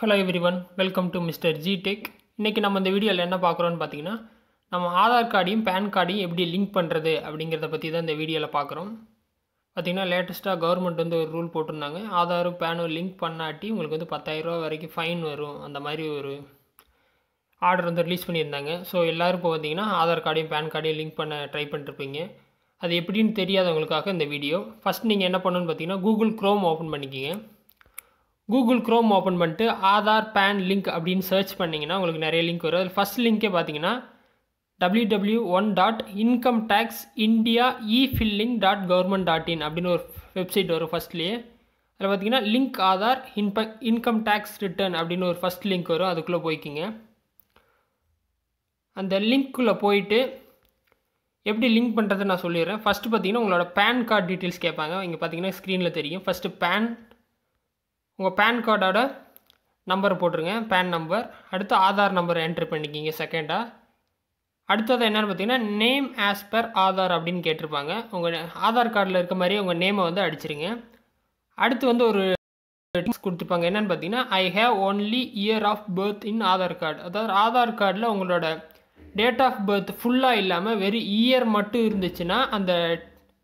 hello everyone welcome to mister G tech இன்றைக்கி நம்ம இந்த வீடியோவில் என்ன பார்க்குறோன்னு பார்த்தீங்கன்னா நம்ம ஆதார் கார்டையும் பேன் கார்டையும் எப்படி லிங்க் பண்ணுறது அப்படிங்கிறத பற்றி தான் இந்த வீடியோவில் பார்க்குறோம் பார்த்திங்கன்னா லேட்டஸ்ட்டாக கவர்மெண்ட் வந்து ஒரு ரூல் போட்டிருந்தாங்க ஆதாரும் பேனும் லிங்க் பண்ணாட்டி உங்களுக்கு வந்து பத்தாயிரரூவா வரைக்கும் ஃபைன் வரும் அந்த மாதிரி ஒரு ஆர்டர் வந்து ரிலீஸ் பண்ணியிருந்தாங்க ஸோ எல்லோரும் இப்போ வந்தீங்கன்னா ஆதார் கார்டையும் பேன் கார்டையும் லிங்க் பண்ண ட்ரை பண்ணிட்டுருப்பீங்க அது எப்படின்னு தெரியாதவங்களுக்காக இந்த வீடியோ ஃபஸ்ட் நீங்கள் என்ன பண்ணணுன்னு பார்த்தீங்கன்னா கூகுள் க்ரோம் ஓப்பன் பண்ணிக்கிங்க கூகுள் க்ரோம் ஓப்பன் பண்ணிட்டு ஆதார் பேன் லிங்க் அப்படின்னு சர்ச் பண்ணிங்கன்னா உங்களுக்கு நிறைய லிங்க் வரும் அதில் ஃபஸ்ட் லிங்க்கே பார்த்தீங்கன்னா W W one dot income tax India E filing dot government dot in அப்படின்னு ஒரு வெப்சைட் வரும் ஃபஸ்ட்லேயே அதில் பார்த்தீங்கன்னா லிங்க் ஆதார் இன்ப இன்கம் டேக்ஸ் ரிட்டர்ன் அப்படின்னு ஒரு ஃபஸ்ட் லிங்க் வரும் அதுக்குள்ளே போய்க்கிங்க அந்த லிங்க்குள்ளே போயிட்டு எப்படி லிங்க் பண்ணுறது நான் சொல்லிடுறேன் ஃபஸ்ட்டு பார்த்தீங்கன்னா உங்களோட பேன் கார்டு டீட்டெயில்ஸ் கேட்பாங்க இங்கே பார்த்தீங்கன்னா ஸ்க்ரீனில் தெரியும் ஃபஸ்ட்டு பேன் உங்கள் பேன் கார்டோட நம்பர் போட்டுருங்க பேன் நம்பர் அடுத்து ஆதார் நம்பர் என்ட்ரு பண்ணிக்கிங்க செகண்டாக அடுத்தது என்னென்னு பார்த்தீங்கன்னா நேம் ஆஸ் பர் ஆதார் அப்படின்னு கேட்டிருப்பாங்க உங்கள் ஆதார் கார்டில் இருக்க மாதிரி உங்கள் நேமை வந்து அடிச்சிருங்க அடுத்து வந்து ஒரு டிப்ஸ் கொடுத்துருப்பாங்க என்னென்னு பார்த்தீங்கன்னா I have only year of birth in Aadhaar card அதாவது ஆதார் கார்டில் உங்களோட டேட் ஆஃப் பர்த் ஃபுல்லாக இல்லாமல் வெறும் இயர் மட்டும் இருந்துச்சுன்னா அந்த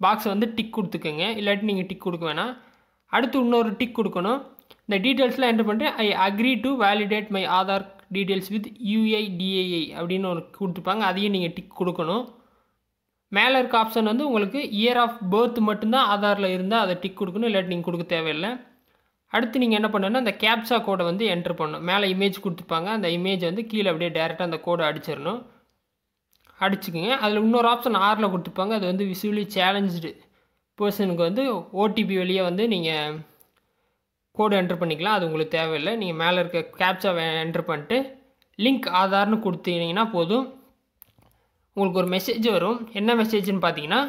பாக்ஸை வந்து டிக் கொடுத்துக்கோங்க இல்லாட்டி நீங்கள் டிக் கொடுக்க வேணாம் அடுத்து இன்னொரு டிக் கொடுக்கணும் இந்த டீட்டெயில்ஸ்லாம் என்ட்ரு பண்ணுறேன் I agree to validate my Aadhaar details with UIDAI அப்படின்னு ஒரு கொடுத்துருப்பாங்க அதையும் நீங்கள் டிக் கொடுக்கணும் மேலே இருக்க ஆப்ஷன் வந்து உங்களுக்கு இயர் ஆஃப் பர்த் மட்டும்தான் ஆதாரில் இருந்தால் அதை டிக் கொடுக்கணும் இல்லாட்டி நீங்கள் கொடுக்க தேவையில்லை அடுத்து நீங்கள் என்ன பண்ணணும்னா அந்த கேப்சா கோடை வந்து என்ட்ரு பண்ணணும் மேலே இமேஜ் கொடுத்துருப்பாங்க அந்த இமேஜ் வந்து கீழே அப்படியே டேரெக்டாக அந்த கோடை அடிச்சிடணும் அடிச்சுக்குங்க அதில் இன்னொரு ஆப்ஷன் ஆரில் கொடுத்துருப்பாங்க அது வந்து விசுவலி சேலஞ்சு பர்சனுக்கு வந்து ஓடிபி வழியாக வந்து நீங்கள் கோடு என்ட்ரு பண்ணிக்கலாம் அது உங்களுக்கு தேவையில்லை நீங்கள் மேலே இருக்க கேப்சா என்ட்ரு பண்ணிட்டு லிங்க் ஆதார்னு கொடுத்தீங்கன்னா போதும் உங்களுக்கு ஒரு மெசேஜ் வரும் என்ன மெசேஜ்னு பார்த்தீங்கன்னா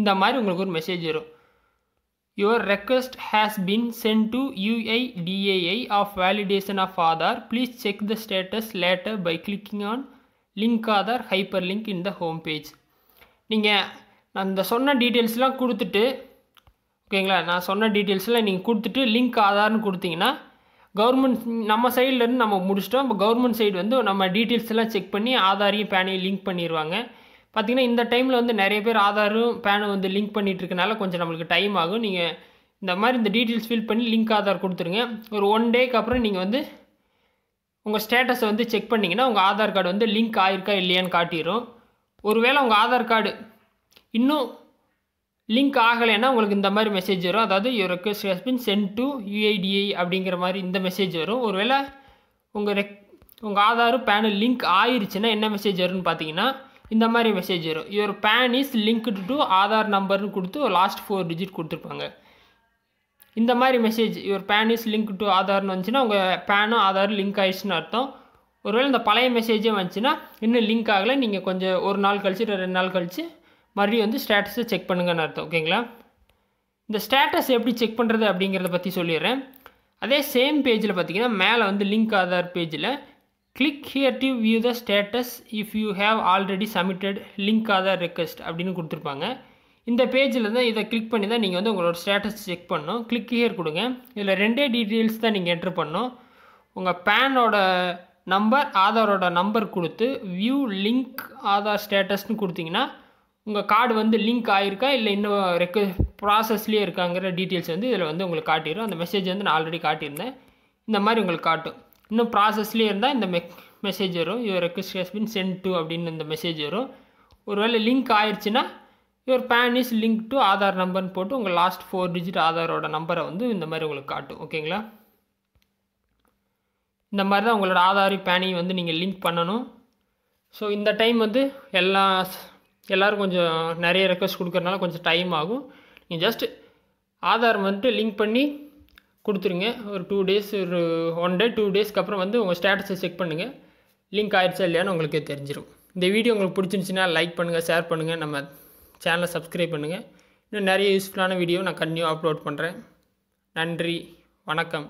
இந்த மாதிரி உங்களுக்கு ஒரு மெசேஜ் வரும் your request has been sent to UIDAI of validation of Aadhaar please check the status later by clicking on link Aadhaar hyper link in the home page நீங்கள் நான் இந்த சொன்ன டீட்டெயில்ஸ்லாம் கொடுத்துட்டு ஓகேங்களா நான் சொன்ன டீட்டெயில்ஸில் நீங்கள் கொடுத்துட்டு லிங்க் ஆதார்னு கொடுத்தீங்கன்னா கவர்மெண்ட் நம்ம சைட்லேருந்து நம்ம முடிச்சிட்டோம் இப்போ கவர்மெண்ட் சைடு வந்து நம்ம டீட்டெயில்ஸ் எல்லாம் செக் பண்ணி ஆதாரையும் பேனையும் லிங்க் பண்ணிடுவாங்க பார்த்திங்கன்னா இந்த டைமில் வந்து நிறைய பேர் ஆதாரும் பேனும் வந்து லிங்க் பண்ணிகிட்ருக்கனால இருக்கனால கொஞ்சம் நம்மளுக்கு டைம் ஆகும் நீங்கள் இந்த மாதிரி இந்த டீட்டெயில்ஸ் ஃபில் பண்ணி லிங்க் ஆதார் கொடுத்துருங்க ஒரு ஒன் டேக்கு அப்புறம் நீங்கள் வந்து உங்கள் ஸ்டேட்டஸை வந்து செக் பண்ணிங்கன்னா உங்கள் ஆதார் கார்டு வந்து லிங்க் ஆயிருக்கா இல்லையான்னு காட்டிடும் ஒருவேளை உங்கள் ஆதார் கார்டு இன்னும் லிங்க் ஆகலைன்னா உங்களுக்கு இந்த மாதிரி மெசேஜ் வரும் அதாவது your request has been sent to UIDAI அப்படிங்கிற மாதிரி இந்த மெசேஜ் வரும் ஒருவேளை உங்கள் ரெக் உங்கள் ஆதாரும் பேனு லிங்க் ஆயிருச்சுன்னா என்ன மெசேஜ் வரும்னு பார்த்தீங்கன்னா இந்த மாதிரி மெசேஜ் வரும் your PAN is linked to Aadhaar நம்பர்னு கொடுத்து ஒரு லாஸ்ட் ஃபோர் டிஜிட் கொடுத்துருப்பாங்க இந்த மாதிரி message your PAN is link to ஆதார்னு வந்துச்சுன்னா உங்கள் பேனும் ஆதாரும் லிங்க் ஆயிடுச்சுன்னு அர்த்தம் ஒருவேளை இந்த பழைய மெசேஜே வந்துச்சுன்னா இன்னும் லிங்க் ஆகலை நீங்கள் கொஞ்சம் ஒரு நாள் கழிச்சு ரெண்டு நாள் கழித்து மறுபடியும் வந்து ஸ்டேட்டஸை செக் பண்ணுங்கன்னு அர்த்தம் ஓகேங்களா இந்த ஸ்டேட்டஸ் எப்படி செக் பண்ணுறது அப்படிங்கிறத பற்றி சொல்லிடுறேன் அதே சேம் பேஜில் பார்த்தீங்கன்னா மேலே வந்து லிங்க் ஆதார் பேஜில் click here to view the status if you have already submitted link Aadhaar request அப்படின்னு கொடுத்துருப்பாங்க இந்த பேஜில் தான் இதை கிளிக் பண்ணி தான் நீங்கள் வந்து உங்களோட ஸ்டேட்டஸ் செக் பண்ணணும் கிளிக் ஹியர் கொடுங்க இதில் ரெண்டே டீட்டெயில்ஸ் தான் நீங்கள் என்ட்ரு பண்ணணும் உங்கள் பேனோட நம்பர் ஆதாரோட நம்பர் கொடுத்து வியூ லிங்க் ஆதார் ஸ்டேட்டஸ்னு கொடுத்தீங்கன்னா உங்கள் கார்டு வந்து லிங்க் ஆகிருக்கா இல்லை இன்னும் ரெக்கு ப்ராசஸ்லேயே இருக்காங்கிற டீட்டெயில்ஸ் வந்து இதில் வந்து உங்களுக்கு காட்டிடும் அந்த மெசேஜ் வந்து நான் ஆல்ரெடி காட்டியிருந்தேன் இந்த மாதிரி உங்களுக்கு காட்டும் இன்னும் ப்ராசஸ்லேயே இருந்தால் இந்த மெ மெசேஜ் வரும் your request has been sent to அப்படின்னு இந்த மெசேஜ் வரும் ஒருவேளை லிங்க் ஆயிடுச்சுன்னா your PAN is link to Aadhaar நம்பர்னு போட்டு உங்கள் லாஸ்ட் ஃபோர் டிஜிட் ஆதாரோட நம்பரை வந்து இந்த மாதிரி உங்களுக்கு காட்டும் ஓகேங்களா இந்த மாதிரி தான் உங்களோட ஆதாரையும் பேனையும் வந்து நீங்கள் லிங்க் பண்ணணும் ஸோ இந்த டைம் வந்து எல்லா எல்லோரும் கொஞ்சம் நிறைய ரெக்வஸ்ட் கொடுக்குறனால கொஞ்சம் டைம் ஆகும் நீங்கள் ஜஸ்ட் ஆதார் வந்துட்டு லிங்க் பண்ணி கொடுத்துருங்க ஒரு டூ டேஸ் ஒரு ஒன் டே டூ டேஸ்க்கு அப்புறம் வந்து உங்கள் ஸ்டேட்டஸை செக் பண்ணுங்கள் லிங்க் ஆயிடுச்சா இல்லையான்னு உங்களுக்கு தெரிஞ்சிடும் இந்த வீடியோ உங்களுக்கு பிடிச்சிருந்துச்சின்னா லைக் பண்ணுங்கள் ஷேர் பண்ணுங்கள் நம்ம சேனலை சப்ஸ்கிரைப் பண்ணுங்கள் இன்னும் நிறைய யூஸ்ஃபுல்லான வீடியோ நான் கன்னியூ அப்லோட் பண்ணுறேன் நன்றி வணக்கம்